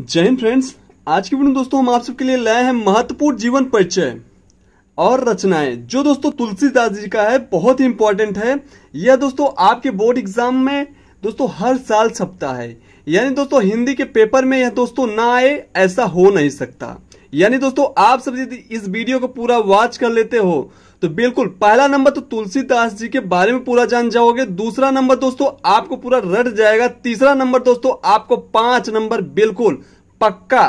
जय हिंद फ्रेंड्स आज की वीडियो दोस्तों हम आप सबके लिए लाए हैं महत्वपूर्ण जीवन परिचय और रचनाएं जो दोस्तों तुलसीदास जी का है बहुत ही इंपॉर्टेंट है यह दोस्तों आपके बोर्ड एग्जाम में दोस्तों हर साल छपता है यानी दोस्तों हिंदी के पेपर में यह दोस्तों ना आए ऐसा हो नहीं सकता यानी दोस्तों आप सब यदि इस वीडियो को पूरा वॉच कर लेते हो तो बिल्कुल पहला नंबर तो तुलसीदास जी के बारे में पूरा जान जाओगे दूसरा नंबर दोस्तों आपको पूरा रट जाएगा तीसरा नंबर दोस्तों आपको पांच नंबर बिल्कुल पक्का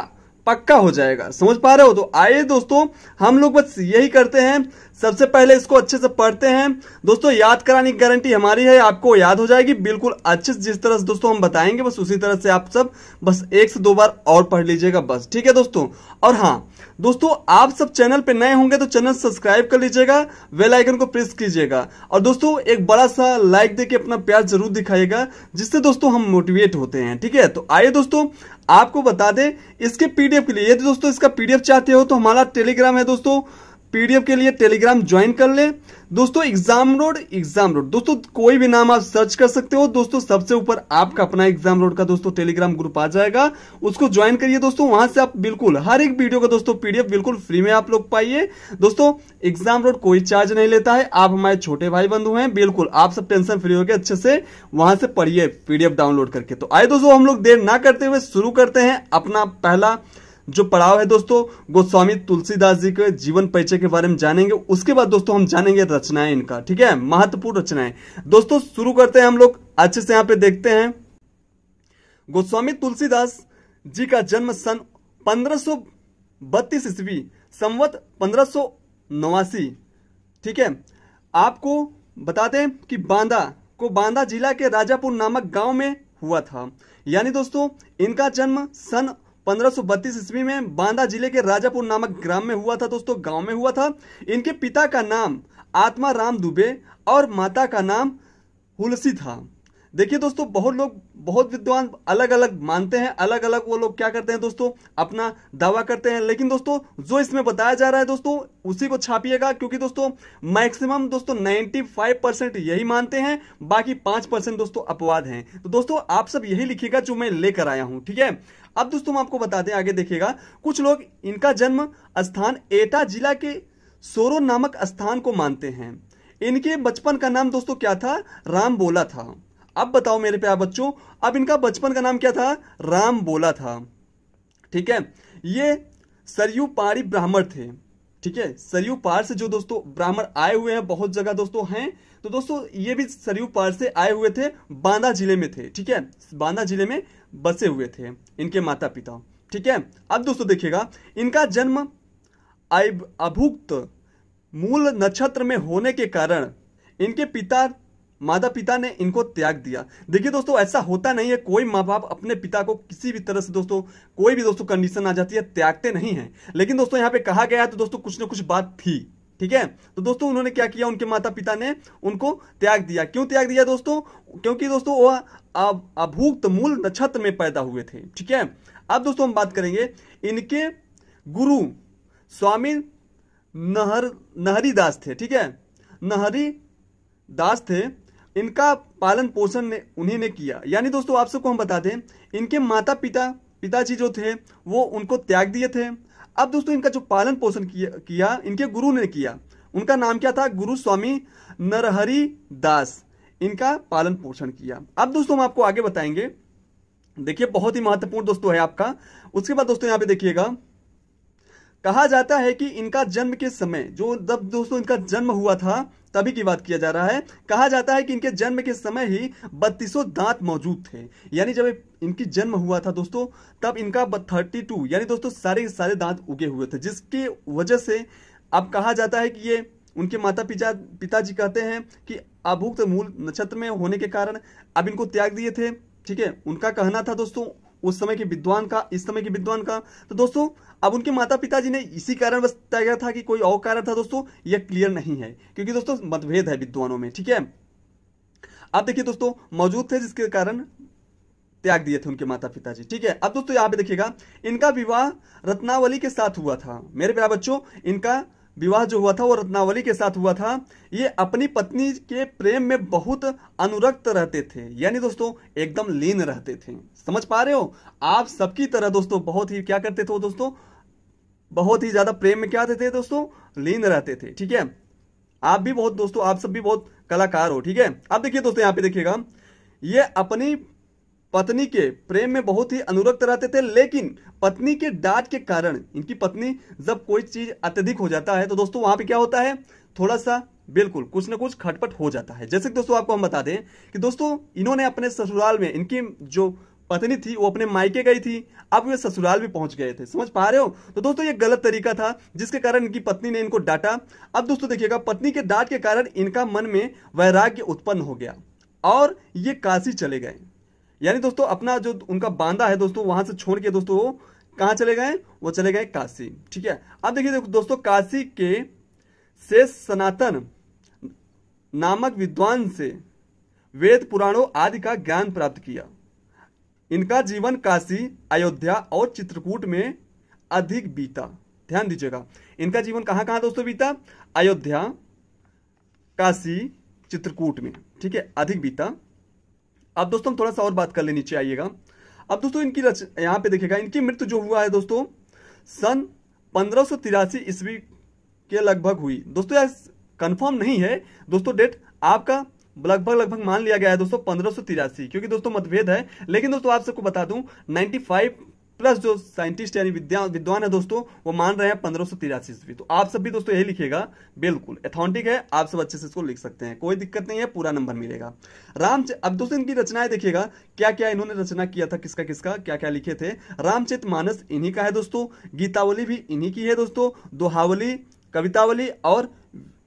पक्का हो जाएगा समझ पा रहे हो तो आइए दोस्तों हम लोग बस यही करते हैं सबसे पहले इसको अच्छे से पढ़ते हैं दोस्तों याद कराने की गारंटी हमारी है आपको याद हो जाएगी बिल्कुल अच्छे से जिस तरह से दोस्तों हम बताएंगे बस उसी तरह से आप सब बस एक से दो बार और पढ़ लीजिएगा बस ठीक है दोस्तों और हाँ दोस्तों आप सब चैनल पे नए होंगे तो चैनल सब्सक्राइब कर लीजिएगा वेल आइकन को प्रेस कीजिएगा और दोस्तों एक बड़ा सा लाइक देके अपना प्यार जरूर दिखाइएगा जिससे दोस्तों हम मोटिवेट होते हैं ठीक है तो आइए दोस्तों आपको बता दें इसके पीडीएफ के लिए यदि दोस्तों इसका पीडीएफ चाहते हो तो हमारा टेलीग्राम है दोस्तों पीडीएफ के लिए टेलीग्राम ज्वाइन कर ले दोस्तों एग्जाम रोड एग्जाम रोड दोस्तों कोई भी नाम आप सर्च कर सकते हो दोस्तों सबसे ऊपर आपका अपना एग्जाम रोड का दोस्तों टेलीग्राम ग्रुप आ जाएगा उसको ज्वाइन करिए दोस्तों वहां से आप बिल्कुल हर एक वीडियो का दोस्तों पीडीएफ बिल्कुल फ्री में आप लोग पाइए दोस्तों एग्जाम रोड कोई चार्ज नहीं लेता है आप हमारे छोटे भाई बंधु हैं बिल्कुल आप सब टेंशन फ्री होकर अच्छे से वहां से पढ़िए पीडीएफ डाउनलोड करके तो आए दोस्तों हम लोग देर ना करते हुए शुरू करते हैं अपना पहला जो पड़ाव है दोस्तों गोस्वामी तुलसीदास जी के जीवन परिचय के बारे में जानेंगे उसके बाद दोस्तों हम जानेंगे रचनाएं इनका ठीक है महत्वपूर्ण रचनाएं दोस्तों शुरू करते हैं हम लोग अच्छे से यहाँ पे देखते हैं गोस्वामी तुलसीदास जी का जन्म सन पंद्रह बत्तीस ईस्वी संवत पंद्रह नवासी ठीक है आपको बताते हैं कि बांदा को बांदा जिला के राजापुर नामक गांव में हुआ था यानी दोस्तों इनका जन्म सन पंद्रह ईस्वी में बांदा जिले के राजापुर नामक ग्राम में हुआ था दोस्तों गांव में हुआ था इनके पिता का नाम आत्मा राम दुबे और माता का नाम हुलसी था देखिए दोस्तों बहुत लोग बहुत विद्वान अलग अलग मानते हैं अलग अलग वो लोग क्या करते हैं दोस्तों अपना दावा करते हैं लेकिन दोस्तों जो इसमें बताया जा रहा है दोस्तों उसी को छापिएगा क्योंकि दोस्तों मैक्सिमम दोस्तों 95 परसेंट यही मानते हैं बाकी 5 परसेंट दोस्तों अपवाद हैं तो दोस्तों आप सब यही लिखिएगा जो मैं लेकर आया हूं ठीक है अब दोस्तों हम आपको बताते हैं आगे देखिएगा कुछ लोग इनका जन्म स्थान एटा जिला के सोरो नामक स्थान को मानते हैं इनके बचपन का नाम दोस्तों क्या था राम बोला था अब बताओ मेरे प्यार बच्चों अब इनका बचपन का नाम क्या था राम बोला था ठीक है ये सरयू पारी ब्राह्मण थे ठीक है सरयू पार से जो दोस्तों ब्राह्मण आए हुए हैं बहुत जगह दोस्तों हैं तो दोस्तों ये भी सरयू पार से आए हुए थे बांदा जिले में थे ठीक है बांदा जिले में बसे हुए थे इनके माता पिता ठीक है अब दोस्तों देखिएगा इनका जन्म अभुक्त मूल नक्षत्र में होने के कारण इनके पिता माता पिता ने इनको त्याग दिया देखिए दोस्तों ऐसा होता नहीं है कोई माँ बाप अपने पिता को किसी भी तरह से दोस्तों कोई भी दोस्तों कंडीशन आ जाती है त्यागते नहीं है लेकिन दोस्तों यहाँ पे कहा गया है तो दोस्तों कुछ ना कुछ बात थी ठीक है तो दोस्तों उन्होंने क्या किया उनके माता पिता ने उनको त्याग दिया क्यों त्याग दिया दोस्तों क्योंकि दोस्तों वह अभूक्त मूल नक्षत्र में पैदा हुए थे ठीक है अब दोस्तों हम बात करेंगे इनके गुरु स्वामी नहर नहरी दास थे ठीक है नहरी दास थे इनका पालन पोषण ने उन्हीं ने किया यानी दोस्तों आप सबको हम बता दें इनके माता पिता पिताजी जो थे वो उनको त्याग दिए थे अब दोस्तों इनका जो पालन पोषण किया, किया इनके गुरु ने किया उनका नाम क्या था गुरु स्वामी नरहरि दास इनका पालन पोषण किया अब दोस्तों हम आपको आगे बताएंगे देखिए बहुत ही महत्वपूर्ण दोस्तों है आपका उसके बाद दोस्तों यहां पे देखिएगा कहा जाता है कि इनका जन्म के समय जो जब दोस्तों इनका जन्म हुआ था तभी की बात किया जा रहा है कहा जाता है कि इनके जन्म के समय ही बत्तीसों दांत मौजूद थे यानी जब इनकी जन्म हुआ था दोस्तों तब इनका थर्टी टू यानी दोस्तों सारे सारे दांत उगे हुए थे जिसकी वजह से अब कहा जाता है कि ये उनके माता पिता पिताजी कहते हैं कि अभुक्त मूल नक्षत्र में होने के कारण अब इनको त्याग दिए थे ठीक है उनका कहना था दोस्तों उस समय के विद्वान का इस समय के विद्वान का तो दोस्तों अब उनके माता पिताजी ने इसी कारण बस तय किया था कि कोई और कारण था दोस्तों यह क्लियर नहीं है क्योंकि दोस्तों मतभेद है विद्वानों में ठीक है अब देखिए दोस्तों मौजूद थे जिसके कारण त्याग दिए थे उनके माता पिताजी ठीक है अब दोस्तों यहां पे देखिएगा इनका विवाह रत्नावली के साथ हुआ था मेरे प्यारे बच्चों इनका विवाह जो हुआ था वो रत्नावली के साथ हुआ था ये अपनी पत्नी के प्रेम में बहुत अनुरक्त रहते थे यानी दोस्तों एकदम लीन रहते थे समझ पा रहे हो आप सबकी तरह दोस्तों बहुत ही क्या करते थे दोस्तों बहुत ही ज़्यादा प्रेम में क्या रहते थे दोस्तों लीन रहते थे ठीक है आप भी बहुत दोस्तों आप सब भी बहुत कलाकार हो ठीक है आप देखिए दोस्तों यहाँ पे देखिएगा ये अपनी पत्नी के प्रेम में बहुत ही अनुरक्त रहते थे लेकिन पत्नी के डांट के कारण इनकी पत्नी जब कोई चीज अत्यधिक हो जाता है तो दोस्तों वहां पे क्या होता है थोड़ा सा बिल्कुल कुछ ना कुछ खटपट हो जाता है जैसे कि दोस्तों आपको हम बता दें कि दोस्तों इन्होंने अपने ससुराल में इनकी जो पत्नी थी वो अपने मायके गई थी अब वे ससुराल भी पहुंच गए थे समझ पा रहे हो तो दोस्तों ये गलत तरीका था जिसके कारण इनकी पत्नी ने इनको डांटा अब दोस्तों देखिएगा पत्नी के डांट के कारण इनका मन में वैराग्य उत्पन्न हो गया और ये काशी चले गए यानी दोस्तों अपना जो उनका बांदा है दोस्तों वहां से छोड़ के दोस्तों कहा चले गए वो चले गए काशी ठीक है अब देखिए दोस्तों काशी के शेष सनातन नामक विद्वान से वेद पुराणों आदि का ज्ञान प्राप्त किया इनका जीवन काशी अयोध्या और चित्रकूट में अधिक बीता ध्यान दीजिएगा इनका जीवन कहाँ कहां दोस्तों बीता अयोध्या काशी चित्रकूट में ठीक है अधिक बीता अब दोस्तों हम थोड़ा सा और बात कर ले नीचे आइएगा अब दोस्तों इनकी रच यहाँ पे देखिएगा इनकी मृत्यु जो हुआ है दोस्तों सन पंद्रह सौ तिरासी ईस्वी के लगभग हुई दोस्तों यह कन्फर्म नहीं है दोस्तों डेट आपका लगभग लगभग मान लिया गया है दोस्तों पंद्रह सौ तिरासी क्योंकि दोस्तों मतभेद है लेकिन दोस्तों आप सबको बता दूं 95 प्लस जो साइंटिस्ट यानी विद्वान है दोस्तों वो मान रहे हैं पंद्रह सौ तिरासी ईस्वी तो आप सब भी दोस्तों यही लिखेगा बिल्कुल एथॉन्टिक है आप सब अच्छे से इसको लिख सकते हैं कोई दिक्कत नहीं है पूरा नंबर मिलेगा राम अब दोस्तों इनकी रचनाएं देखिएगा क्या क्या इन्होंने रचना किया था किसका किसका क्या क्या लिखे थे रामचित मानस इन्हीं का है दोस्तों गीतावली भी इन्हीं की है दोस्तों दोहावली कवितावली और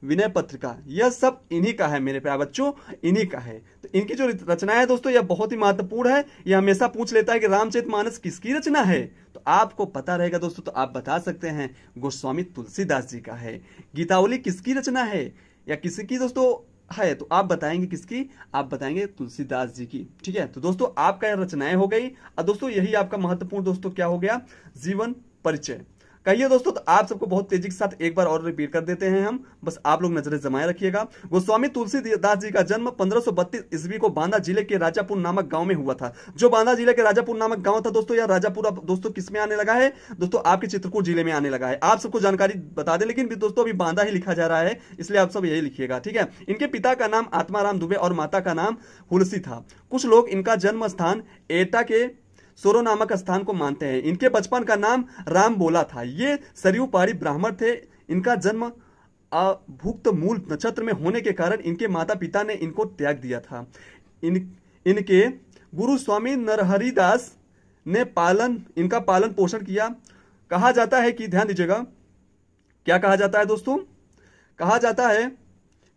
विनय पत्रिका यह सब इन्हीं का है मेरे प्यार बच्चों इन्हीं का है तो इनकी जो रचना है दोस्तों यह बहुत ही महत्वपूर्ण है यह हमेशा पूछ लेता है कि मानस किसकी रचना है तो आपको पता रहेगा दोस्तों तो आप बता सकते हैं गोस्वामी तुलसीदास जी का है गीतावली किसकी रचना है या किसी की दोस्तों है तो आप बताएंगे किसकी आप बताएंगे तुलसीदास जी की ठीक है तो दोस्तों आपका यह रचनाएं हो गई और दोस्तों यही आपका महत्वपूर्ण दोस्तों क्या हो गया जीवन परिचय कहिए दोस्तों तो आप सबको बहुत तेजी के साथ एक बार और रिपीट कर देते हैं हम बस आप लोग नजरें जमाए रखिएगा गोस्वामी तुलसीदास जी का जन्म बत्तीस ईस्वी को बांदा जिले के राजापुर नामक गांव में हुआ था जो बांदा जिले के राजापुर नामक गांव था दोस्तों यह राजापुर दोस्तों किसमें आने लगा है दोस्तों आपके चित्रकूट जिले में आने लगा है आप सबको जानकारी बता दें लेकिन दोस्तों अभी बांदा ही लिखा जा रहा है इसलिए आप सब यही लिखिएगा ठीक है इनके पिता का नाम आत्माराम दुबे और माता का नाम हुलसी था कुछ लोग इनका जन्म स्थान एटा के सोरो नामक स्थान को मानते हैं इनके बचपन का नाम राम बोला था ये सरयू पाड़ी ब्राह्मण थे इनका जन्म अभुक्त मूल नक्षत्र में होने के कारण इनके माता पिता ने इनको त्याग दिया था इन इनके गुरु स्वामी नरहरिदास ने पालन इनका पालन पोषण किया कहा जाता है कि ध्यान दीजिएगा क्या कहा जाता है दोस्तों कहा जाता है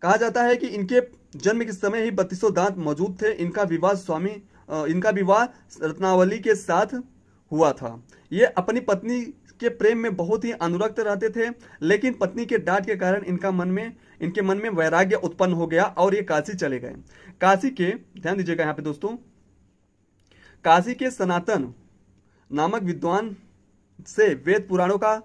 कहा जाता है कि इनके जन्म के समय ही बत्तीसों दांत मौजूद थे इनका विवाह स्वामी इनका विवाह रत्नावली के साथ हुआ था ये अपनी पत्नी के प्रेम में बहुत ही अनुरक्त रहते थे लेकिन पत्नी के डांट के कारण इनका मन में इनके मन में वैराग्य उत्पन्न हो गया और ये काशी चले गए काशी के ध्यान दीजिएगा यहाँ पे दोस्तों काशी के सनातन नामक विद्वान से वेद पुराणों का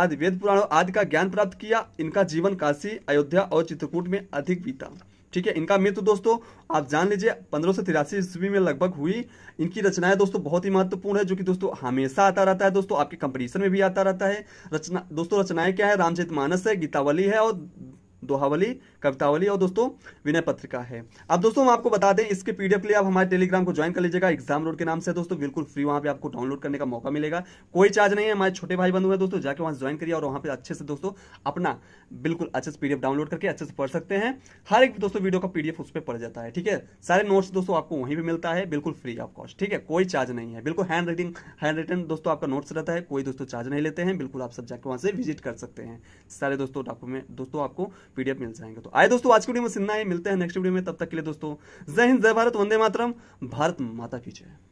आदि वेद पुराणों आदि का ज्ञान प्राप्त किया इनका जीवन काशी अयोध्या और चित्रकूट में अधिक बीता ठीक है इनका मृत्यु दोस्तों आप जान लीजिए पंद्रह सौ तिरासी ईस्वी में लगभग हुई इनकी रचनाएं दोस्तों बहुत ही महत्वपूर्ण है जो कि दोस्तों हमेशा आता रहता है दोस्तों आपके कंपटीशन में भी आता रहता है रचना दोस्तों रचनाएं क्या है रामचरित मानस है गीतावली है और दोहावली कवितावली और दोस्तों विनय पत्रिका है अब दोस्तों हम आपको बता दें इसके पीडीएफ के लिए आप हमारे टेलीग्राम को ज्वाइन कर लीजिएगा एग्जाम रोड के नाम से दोस्तों बिल्कुल फ्री वहाँ पे आपको डाउनलोड करने का मौका मिलेगा कोई चार्ज नहीं है हमारे छोटे भाई बंधु हैं दोस्तों जाके वहाँ ज्वाइन करिए और वहाँ पर अच्छे से दोस्तों अपना बिल्कुल अच्छे से पीडीएफ डाउनलोड करके अच्छे से पढ़ सकते हैं हर एक दोस्तों वीडियो का पीडीएफ उस पर पड़ जाता है ठीक है सारे नोट्स दोस्तों आपको वहीं पर मिलता है बिल्कुल फ्री ऑफ कॉस्ट ठीक है कोई चार्ज नहीं है बिल्कुल हैंड राइटिंग हैंड रिटन दोस्तों आपका नोट्स रहता है कोई दोस्तों चार्ज नहीं लेते हैं बिल्कुल आप सब जाके वहाँ से विजिट कर सकते हैं सारे दोस्तों डॉक्यूमेंट दोस्तों आपको पीडीएफ मिल जाएंगे तो दोस्तों आए दोस्तों आज की वीडियो में सिन्ना है मिलते हैं नेक्स्ट वीडियो में तब तक के लिए दोस्तों जय हिंद जय भारत वंदे मातरम भारत माता की जय